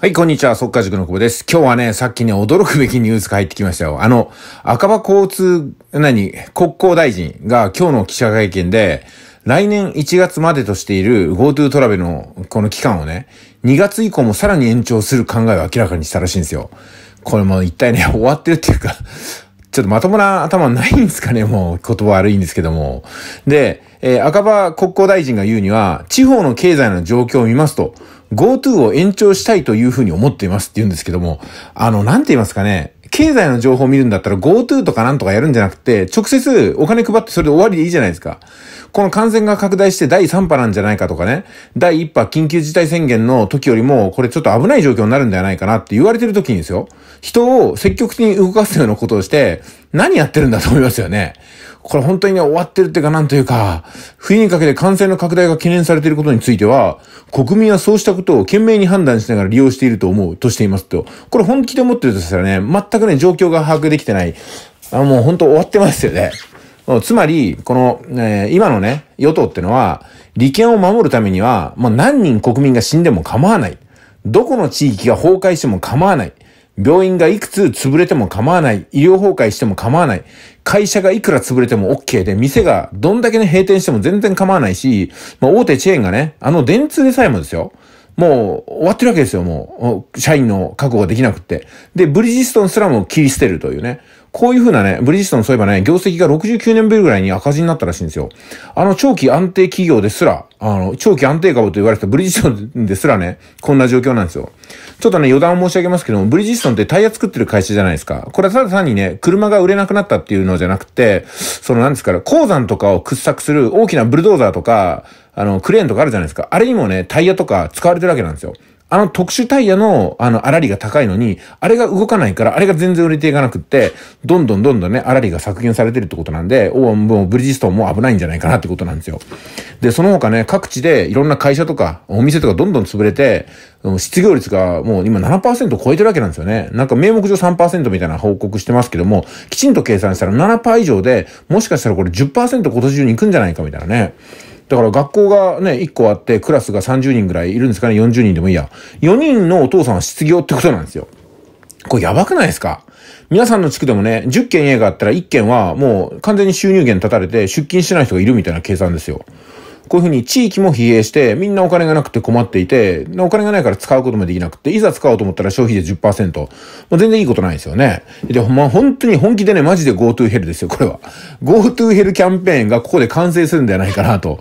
はい、こんにちは。速化塾の久保です。今日はね、さっきね、驚くべきニュースが入ってきましたよ。あの、赤羽交通、何、国交大臣が今日の記者会見で、来年1月までとしている GoTo トラベルのこの期間をね、2月以降もさらに延長する考えを明らかにしたらしいんですよ。これも一体ね、終わってるっていうかちょっとまともな頭ないんですかねもう言葉悪いんですけども。で、えー、赤羽国交大臣が言うには、地方の経済の状況を見ますと、GoTo を延長したいというふうに思っていますって言うんですけども、あの、なんて言いますかね、経済の情報を見るんだったら GoTo とかなんとかやるんじゃなくて、直接お金配ってそれで終わりでいいじゃないですか。この感染が拡大して第3波なんじゃないかとかね、第1波緊急事態宣言の時よりも、これちょっと危ない状況になるんじゃないかなって言われてる時にですよ、人を積極的に動かすようなことをして、何やってるんだと思いますよね。これ本当にね、終わってるっていうかなんというか、冬にかけて感染の拡大が懸念されていることについては、国民はそうしたことを懸命に判断しながら利用していると思うとしていますと。これ本気で思ってるとしたらね、全くね、状況が把握できてない。あもう本当終わってますよね。つまり、この、えー、今のね、与党ってのは、利権を守るためには、まあ、何人国民が死んでも構わない。どこの地域が崩壊しても構わない。病院がいくつ潰れても構わない。医療崩壊しても構わない。会社がいくら潰れても OK で、店がどんだけね閉店しても全然構わないし、まあ、大手チェーンがね、あの電通でさえもですよ。もう終わってるわけですよ、もう。社員の確保ができなくって。で、ブリヂストンすらも切り捨てるというね。こういうふうなね、ブリヂストンそういえばね、業績が69年ぶりぐらいに赤字になったらしいんですよ。あの、長期安定企業ですら、あの、長期安定株と言われてたブリヂストンですらね、こんな状況なんですよ。ちょっとね、余談を申し上げますけども、ブリヂストンってタイヤ作ってる会社じゃないですか。これはただ単にね、車が売れなくなったっていうのじゃなくて、その、なんですから、鉱山とかを掘削する大きなブルドーザーとか、あの、クレーンとかあるじゃないですか。あれにもね、タイヤとか使われてるわけなんですよ。あの特殊タイヤの、あの、あらりが高いのに、あれが動かないから、あれが全然売れていかなくって、どんどんどんどんね、あらりが削減されてるってことなんで、ーもうブリヂストンも危ないんじゃないかなってことなんですよ。で、その他ね、各地でいろんな会社とか、お店とかどんどん潰れて、失業率がもう今7%超えてるわけなんですよね。なんか名目上3%みたいな報告してますけども、きちんと計算したら7%以上で、もしかしたらこれ10%今年中に行くんじゃないかみたいなね。だから学校がね、1個あってクラスが30人ぐらいいるんですかね、40人でもいいや。4人のお父さんは失業ってことなんですよ。これやばくないですか皆さんの地区でもね、10件家があったら1件はもう完全に収入源立たれて出勤してない人がいるみたいな計算ですよ。こういうふうに地域も疲弊して、みんなお金がなくて困っていて、お金がないから使うこともできなくて、いざ使おうと思ったら消費税10%。もう全然いいことないですよね。で、まあ、本当に本気でね、マジで GoTo ヘルですよ、これは。GoTo ヘルキャンペーンがここで完成するんではないかなと。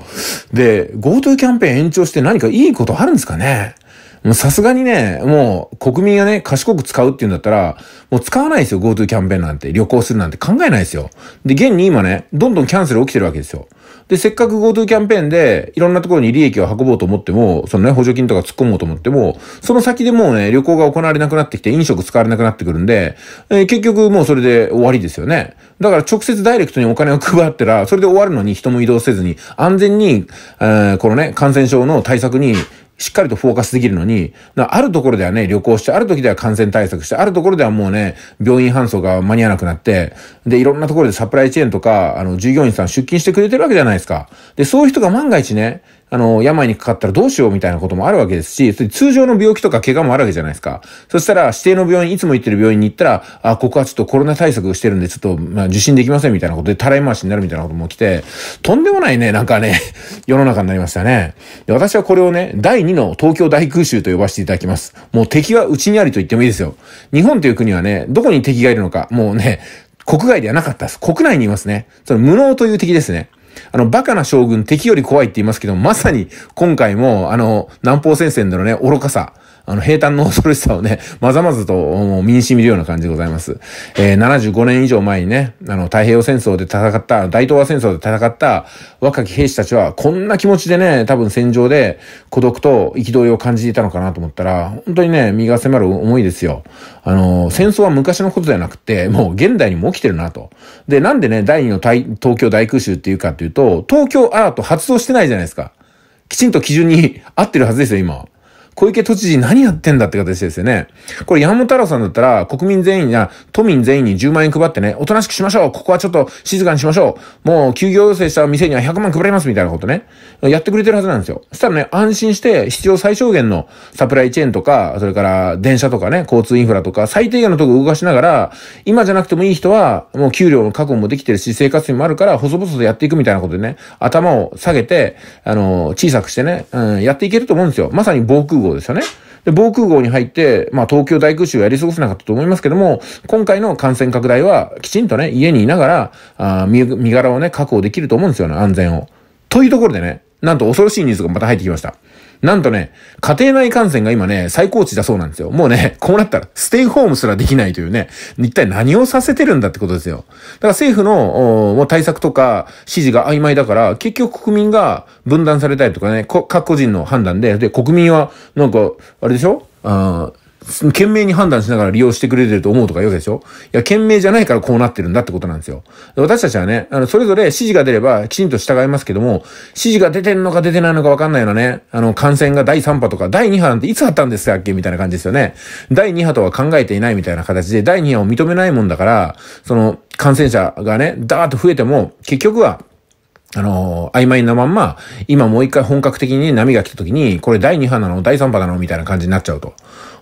で、GoTo キャンペーン延長して何かいいことあるんですかねもうさすがにね、もう国民がね、賢く使うっていうんだったら、もう使わないですよ、GoTo キャンペーンなんて。旅行するなんて考えないですよ。で、現に今ね、どんどんキャンセル起きてるわけですよ。で、せっかく GoTo キャンペーンで、いろんなところに利益を運ぼうと思っても、そのね、補助金とか突っ込もうと思っても、その先でもうね、旅行が行われなくなってきて、飲食使われなくなってくるんで、えー、結局もうそれで終わりですよね。だから直接ダイレクトにお金を配ったら、それで終わるのに人も移動せずに、安全に、えー、このね、感染症の対策に、しっかりとフォーカスできるのに、あるところではね、旅行して、ある時では感染対策して、あるところではもうね、病院搬送が間に合わなくなって、で、いろんなところでサプライチェーンとか、あの、従業員さん出勤してくれてるわけじゃないですか。で、そういう人が万が一ね、あの、病にかかったらどうしようみたいなこともあるわけですし、通常の病気とか怪我もあるわけじゃないですか。そしたら、指定の病院、いつも行ってる病院に行ったら、あ、ここはちょっとコロナ対策してるんで、ちょっと、まあ、受診できませんみたいなことで、たらい回しになるみたいなことも来て、とんでもないね、なんかね、世の中になりましたね。で、私はこれをね、第2の東京大空襲と呼ばせていただきます。もう敵はうちにありと言ってもいいですよ。日本という国はね、どこに敵がいるのか、もうね、国外ではなかったです。国内にいますね。その無能という敵ですね。あの、バカな将軍、敵より怖いって言いますけど、まさに今回も、あの、南方戦線でのね、愚かさ、あの、平坦の恐ろしさをね、まざまざと身に染みるような感じでございます。えー、75年以上前にね、あの、太平洋戦争で戦った、大東亜戦争で戦った若き兵士たちは、こんな気持ちでね、多分戦場で孤独と憤りを感じていたのかなと思ったら、本当にね、身が迫る思いですよ。あの、戦争は昔のことではなくて、もう現代にも起きてるなと。で、なんでね、第2の東京大空襲っていうかっていうと、東京アート発動してないじゃないですか。きちんと基準に合ってるはずですよ、今。小池都知事何やってんだって形ですよね。これ山本太郎さんだったら、国民全員や都民全員に10万円配ってね、おとなしくしましょうここはちょっと静かにしましょうもう休業要請した店には100万配りますみたいなことね。やってくれてるはずなんですよ。そしたらね、安心して必要最小限のサプライチェーンとか、それから電車とかね、交通インフラとか、最低限のとこ動かしながら、今じゃなくてもいい人は、もう給料の確保もできてるし、生活費もあるから、細々とやっていくみたいなことでね、頭を下げて、あの、小さくしてね、うん、やっていけると思うんですよ。まさに防空を号ですよね。で、防空壕に入って、まあ、東京大空襲をやり過ごせなかったと思いますけども、今回の感染拡大は、きちんとね、家にいながら、あ身身柄をね、確保できると思うんですよね、安全を。というところでね、なんと恐ろしいニュースがまた入ってきました。なんとね、家庭内感染が今ね、最高値だそうなんですよ。もうね、こうなったら、ステイホームすらできないというね、一体何をさせてるんだってことですよ。だから政府の、もう対策とか、指示が曖昧だから、結局国民が分断されたりとかね、各個人の判断で、で、国民は、なんか、あれでしょあ懸命に判断しながら利用してくれてると思うとか言うでしょいや、懸命じゃないからこうなってるんだってことなんですよ。私たちはね、あの、それぞれ指示が出ればきちんと従いますけども、指示が出てんのか出てないのかわかんないようなね、あの、感染が第3波とか、第2波なんていつあったんですかっけみたいな感じですよね。第2波とは考えていないみたいな形で、第2波を認めないもんだから、その、感染者がね、ダーッと増えても、結局は、あの、曖昧なまんま、今もう一回本格的に波が来た時に、これ第2波なの第3波なのみたいな感じになっちゃうと。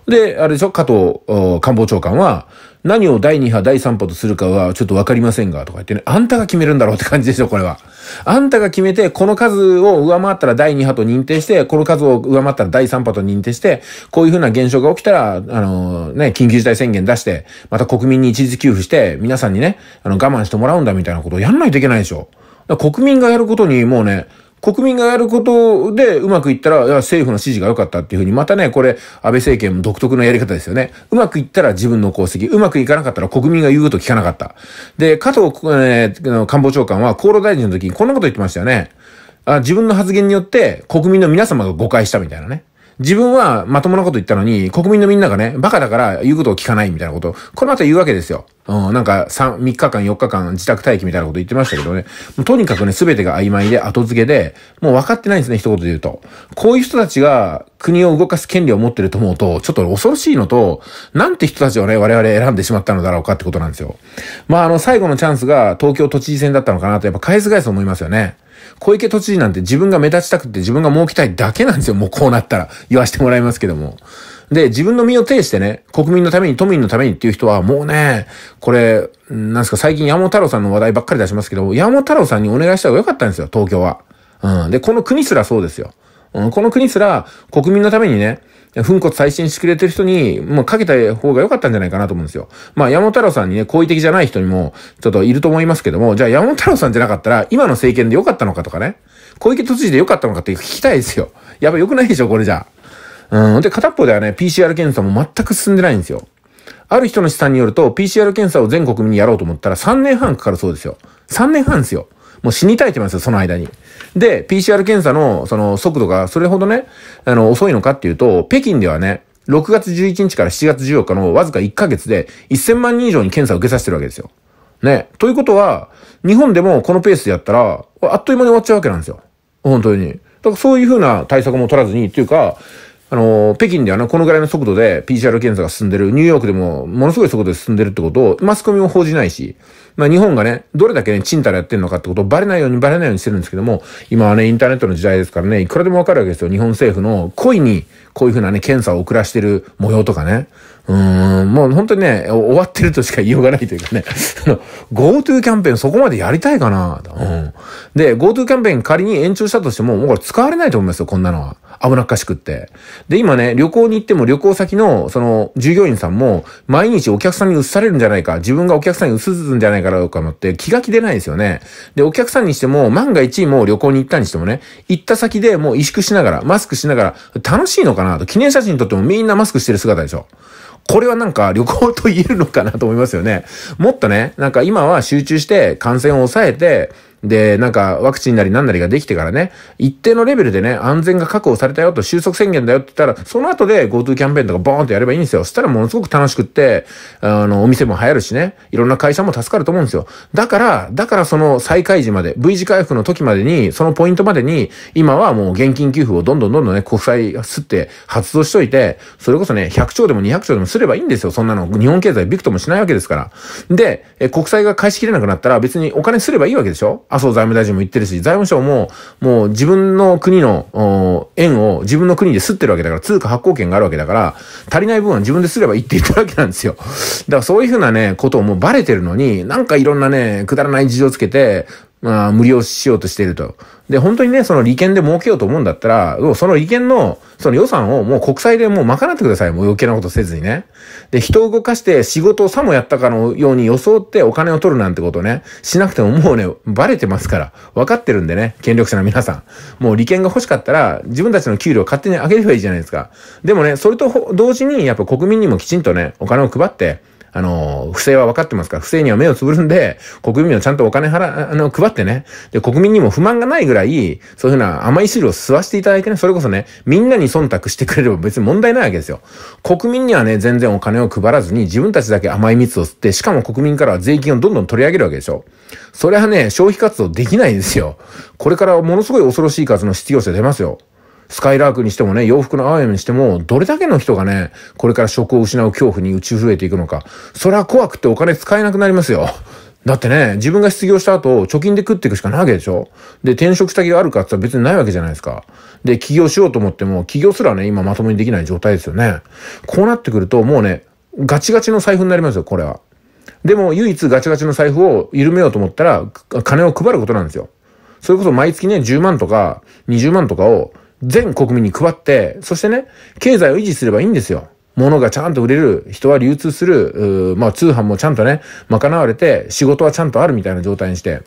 で、あれでしょ加藤官房長官は、何を第2波、第3波とするかはちょっとわかりませんが、とか言ってね、あんたが決めるんだろうって感じでしょ、これは。あんたが決めて、この数を上回ったら第2波と認定して、この数を上回ったら第3波と認定して、こういうふうな現象が起きたら、あのー、ね、緊急事態宣言出して、また国民に一時給付して、皆さんにね、あの、我慢してもらうんだみたいなことをやんないといけないでしょ。国民がやることにもうね、国民がやることでうまくいったら、政府の指示が良かったっていうふうに、またね、これ、安倍政権も独特のやり方ですよね。うまくいったら自分の功績、うまくいかなかったら国民が言うこと聞かなかった。で、加藤、えー、官房長官は厚労大臣の時にこんなこと言ってましたよね。あ自分の発言によって国民の皆様が誤解したみたいなね。自分はまともなこと言ったのに、国民のみんながね、バカだから言うことを聞かないみたいなこと、これまた言うわけですよ。うん、なんか3、3日間、4日間自宅待機みたいなこと言ってましたけどね。とにかくね、すべてが曖昧で後付けで、もう分かってないんですね、一言で言うと。こういう人たちが国を動かす権利を持ってると思うと、ちょっと恐ろしいのと、なんて人たちをね、我々選んでしまったのだろうかってことなんですよ。まあ、あの、最後のチャンスが東京都知事選だったのかなと、やっぱ返す返す思いますよね。小池都知事なんて自分が目立ちたくて自分が儲けたいだけなんですよ。もうこうなったら言わせてもらいますけども。で、自分の身を挺してね、国民のために、都民のためにっていう人は、もうね、これ、なんすか、最近山本太郎さんの話題ばっかり出しますけど、山本太郎さんにお願いした方が良かったんですよ、東京は。うん。で、この国すらそうですよ。うん、この国すら国民のためにね、粉骨再審してくれてる人に、もうかけた方が良かったんじゃないかなと思うんですよ。まあ、山本太郎さんにね、好意的じゃない人にも、ちょっといると思いますけども、じゃあ山本太郎さんじゃなかったら、今の政権で良かったのかとかね、小池都知事で良かったのかって聞きたいですよ。やばい、良くないでしょ、これじゃあ。うん。で、片っぽではね、PCR 検査も全く進んでないんですよ。ある人の資産によると、PCR 検査を全国民にやろうと思ったら3年半かかるそうですよ。3年半ですよ。もう死に絶えてますよ、その間に。で、PCR 検査のその速度がそれほどね、あの、遅いのかっていうと、北京ではね、6月11日から7月14日のわずか1ヶ月で1000万人以上に検査を受けさせてるわけですよ。ね。ということは、日本でもこのペースでやったら、あっという間に終わっちゃうわけなんですよ。本当に。だからそういうふうな対策も取らずに、というか、あの、北京ではね、このぐらいの速度で PCR 検査が進んでる、ニューヨークでもものすごい速度で進んでるってことを、マスコミも報じないし、まあ日本がね、どれだけね、チンタラやってるのかってことをバレないようにバレないようにしてるんですけども、今はね、インターネットの時代ですからね、いくらでもわかるわけですよ。日本政府の故意に、こういうふうなね、検査を遅らしてる模様とかね。うーん、もう本当にね、終わってるとしか言いようがないというかね、そ の、GoTo キャンペーンそこまでやりたいかな、うん。で、GoTo キャンペーン仮に延長したとしても、もうこれ使われないと思いますよ、こんなのは。危なっかしくって。で、今ね、旅行に行っても旅行先の、その、従業員さんも、毎日お客さんに移されるんじゃないか、自分がお客さんに移すんじゃないかとか思って気が気でないですよね。で、お客さんにしても、万が一もう旅行に行ったにしてもね、行った先でもう萎縮しながら、マスクしながら、楽しいのかなと、記念写真撮ってもみんなマスクしてる姿でしょ。これはなんか旅行と言えるのかなと思いますよね。もっとね、なんか今は集中して感染を抑えて、で、なんかワクチンなり何なりができてからね、一定のレベルでね、安全が確保されたよと収束宣言だよって言ったら、その後で GoTo キャンペーンとかボーンとやればいいんですよ。そしたらものすごく楽しくって、あの、お店も流行るしね、いろんな会社も助かると思うんですよ。だから、だからその再開時まで、V 字回復の時までに、そのポイントまでに、今はもう現金給付をどんどんどんどんね、国債吸って発動しといて、それこそね、100兆でも200兆でもすればいいんですよ。そんなの。日本経済ビクともしないわけですから。で、国債が返しきれなくなったら別にお金すればいいわけでしょ麻生財務大臣も言ってるし、財務省も、もう自分の国の円を自分の国で吸ってるわけだから、通貨発行権があるわけだから、足りない分は自分ですればいいって言ってるわけなんですよ。だからそういうふうなね、ことをもうバレてるのに、なんかいろんなね、くだらない事情つけて、まあ、無理をしようとしていると。で、本当にね、その利権で儲けようと思うんだったら、その利権の、その予算をもう国債でもう賄ってください。もう余計なことせずにね。で、人を動かして仕事をさもやったかのように装ってお金を取るなんてことね、しなくてももうね、バレてますから。わかってるんでね、権力者の皆さん。もう利権が欲しかったら、自分たちの給料を勝手に上げればいいじゃないですか。でもね、それと同時に、やっぱ国民にもきちんとね、お金を配って、あの、不正は分かってますから、不正には目をつぶるんで、国民はちゃんとお金払、あの、配ってね、で、国民にも不満がないぐらい、そういうふうな甘い汁を吸わせていただいてね、それこそね、みんなに忖度してくれれば別に問題ないわけですよ。国民にはね、全然お金を配らずに、自分たちだけ甘い蜜を吸って、しかも国民からは税金をどんどん取り上げるわけでしょ。それはね、消費活動できないですよ。これからものすごい恐ろしい数の失業者出ますよ。スカイラークにしてもね、洋服のアームにしても、どれだけの人がね、これから職を失う恐怖に打ち震えていくのか。それは怖くてお金使えなくなりますよ。だってね、自分が失業した後、貯金で食っていくしかないわけでしょで、転職先があるかって言ったら別にないわけじゃないですか。で、起業しようと思っても、起業すらね、今まともにできない状態ですよね。こうなってくると、もうね、ガチガチの財布になりますよ、これは。でも、唯一ガチガチの財布を緩めようと思ったら、金を配ることなんですよ。それこそ毎月ね、10万とか、20万とかを、全国民に配って、そしてね、経済を維持すればいいんですよ。物がちゃんと売れる、人は流通する、まあ通販もちゃんとね、賄われて、仕事はちゃんとあるみたいな状態にして。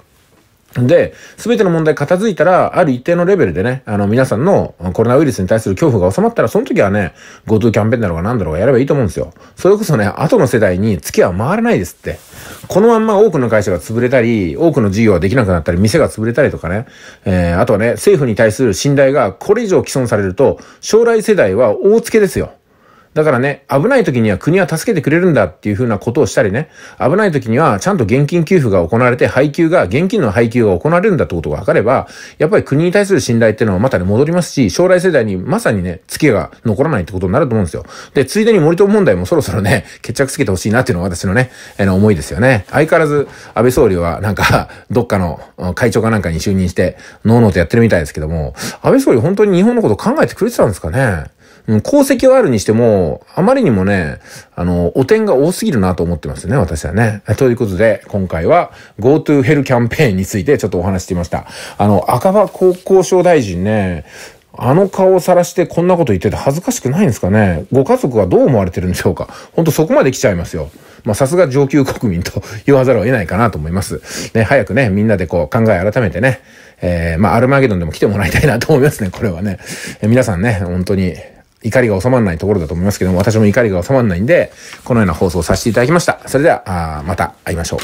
で、すべての問題片付いたら、ある一定のレベルでね、あの、皆さんのコロナウイルスに対する恐怖が収まったら、その時はね、GoTo キャンペーンだろうが何だろうがやればいいと思うんですよ。それこそね、後の世代に月は回らないですって。このまんま多くの会社が潰れたり、多くの事業ができなくなったり、店が潰れたりとかね、えー、あとはね、政府に対する信頼がこれ以上毀損されると、将来世代は大付けですよ。だからね、危ない時には国は助けてくれるんだっていうふうなことをしたりね、危ない時にはちゃんと現金給付が行われて、配給が、現金の配給が行われるんだってことが分かれば、やっぱり国に対する信頼っていうのはまたね、戻りますし、将来世代にまさにね、付けが残らないってことになると思うんですよ。で、ついでに森友問題もそろそろね、決着つけてほしいなっていうのが私のね、えの思いですよね。相変わらず、安倍総理はなんか、どっかの会長かなんかに就任して、ノーノーとやってるみたいですけども、安倍総理本当に日本のこと考えてくれてたんですかねうん、功績はあるにしても、あまりにもね、あの、汚点が多すぎるなと思ってますね、私はね。ということで、今回は GoTo ヘルキャンペーンについてちょっとお話してみました。あの、赤羽国交省大臣ね、あの顔を晒してこんなこと言ってて恥ずかしくないんですかねご家族はどう思われてるんでしょうかほんとそこまで来ちゃいますよ。まあさすが上級国民と言わざるを得ないかなと思います。ね、早くね、みんなでこう考え改めてね、えー、まあアルマゲドンでも来てもらいたいなと思いますね、これはね。皆さんね、本当に怒りが収まらないところだと思いますけども、私も怒りが収まらないんで、このような放送をさせていただきました。それでは、また会いましょう。